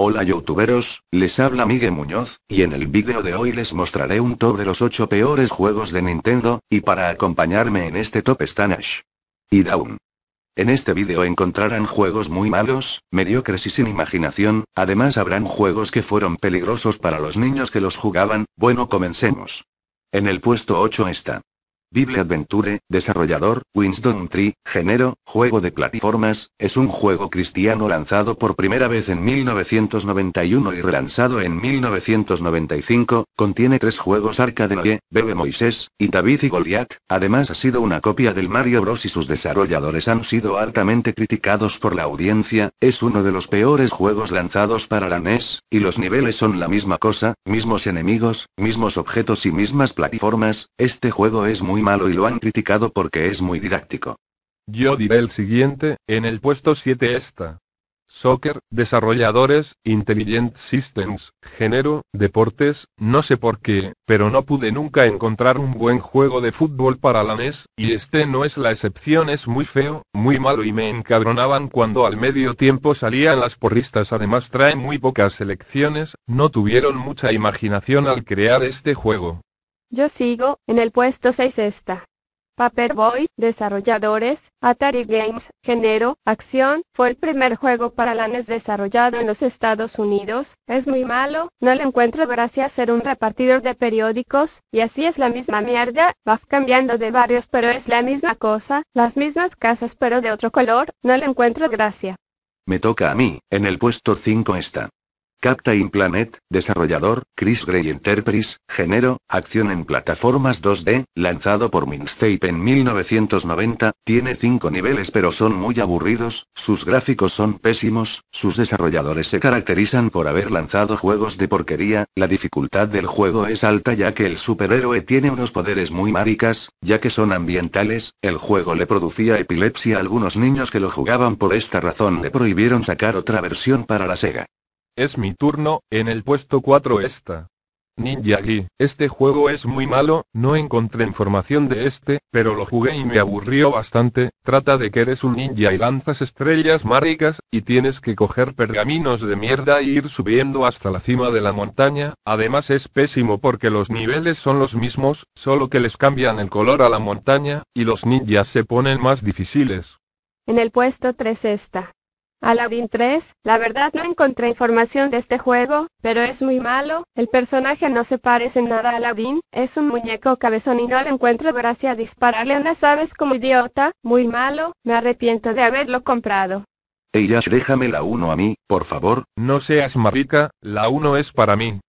Hola youtuberos, les habla Miguel Muñoz, y en el vídeo de hoy les mostraré un top de los 8 peores juegos de Nintendo, y para acompañarme en este top están Ash y Down. En este vídeo encontrarán juegos muy malos, mediocres y sin imaginación, además habrán juegos que fueron peligrosos para los niños que los jugaban, bueno comencemos. En el puesto 8 está. Bible Adventure, desarrollador, Winston Tree, género, juego de plataformas, es un juego cristiano lanzado por primera vez en 1991 y relanzado en 1995, contiene tres juegos Arcade de Bebe Moisés, y David y Goliath, además ha sido una copia del Mario Bros y sus desarrolladores han sido altamente criticados por la audiencia, es uno de los peores juegos lanzados para la NES, y los niveles son la misma cosa, mismos enemigos, mismos objetos y mismas plataformas, este juego es muy malo y lo han criticado porque es muy didáctico. Yo diré el siguiente, en el puesto 7 está. Soccer, desarrolladores, Intelligent Systems, género, deportes, no sé por qué, pero no pude nunca encontrar un buen juego de fútbol para la NES, y este no es la excepción, es muy feo, muy malo y me encabronaban cuando al medio tiempo salían las porristas, además trae muy pocas selecciones, no tuvieron mucha imaginación al crear este juego. Yo sigo, en el puesto 6 está. Paperboy, desarrolladores, Atari Games, género, acción, fue el primer juego para la e desarrollado en los Estados Unidos, es muy malo, no le encuentro gracia ser un repartidor de periódicos, y así es la misma mierda, vas cambiando de barrios pero es la misma cosa, las mismas casas pero de otro color, no le encuentro gracia. Me toca a mí, en el puesto 5 está. Captain Planet, desarrollador, Chris Gray Enterprise, género, acción en plataformas 2D, lanzado por Minstape en 1990, tiene 5 niveles pero son muy aburridos, sus gráficos son pésimos, sus desarrolladores se caracterizan por haber lanzado juegos de porquería, la dificultad del juego es alta ya que el superhéroe tiene unos poderes muy maricas, ya que son ambientales, el juego le producía epilepsia a algunos niños que lo jugaban por esta razón le prohibieron sacar otra versión para la Sega. Es mi turno, en el puesto 4 está. Ninja Gui, este juego es muy malo, no encontré información de este, pero lo jugué y me aburrió bastante, trata de que eres un ninja y lanzas estrellas maricas, y tienes que coger pergaminos de mierda e ir subiendo hasta la cima de la montaña, además es pésimo porque los niveles son los mismos, solo que les cambian el color a la montaña, y los ninjas se ponen más difíciles. En el puesto 3 está. Aladdin 3, la verdad no encontré información de este juego, pero es muy malo, el personaje no se parece en nada a Aladdin, es un muñeco cabezón y no le encuentro gracia dispararle a las aves como idiota, muy malo, me arrepiento de haberlo comprado. Ella, déjame la 1 a mí, por favor. No seas marica, la 1 es para mí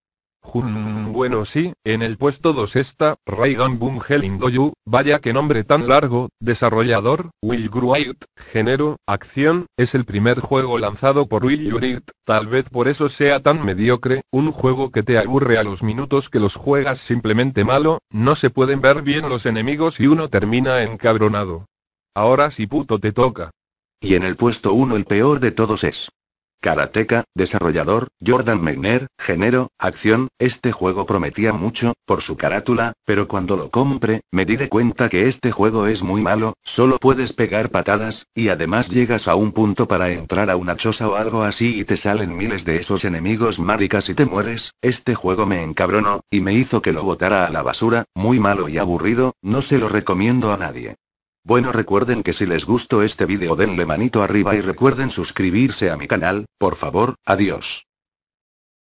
bueno sí, en el puesto 2 está, Raigan Helling Doyu, vaya que nombre tan largo, desarrollador, Will Gruite, género, acción, es el primer juego lanzado por Will Urit, tal vez por eso sea tan mediocre, un juego que te aburre a los minutos que los juegas simplemente malo, no se pueden ver bien los enemigos y uno termina encabronado. Ahora si puto te toca. Y en el puesto 1 el peor de todos es. Karateka, desarrollador, Jordan Megner, género, acción, este juego prometía mucho, por su carátula, pero cuando lo compre, me di de cuenta que este juego es muy malo, solo puedes pegar patadas, y además llegas a un punto para entrar a una choza o algo así y te salen miles de esos enemigos maricas y te mueres, este juego me encabronó, y me hizo que lo botara a la basura, muy malo y aburrido, no se lo recomiendo a nadie. Bueno recuerden que si les gustó este video denle manito arriba y recuerden suscribirse a mi canal, por favor, adiós.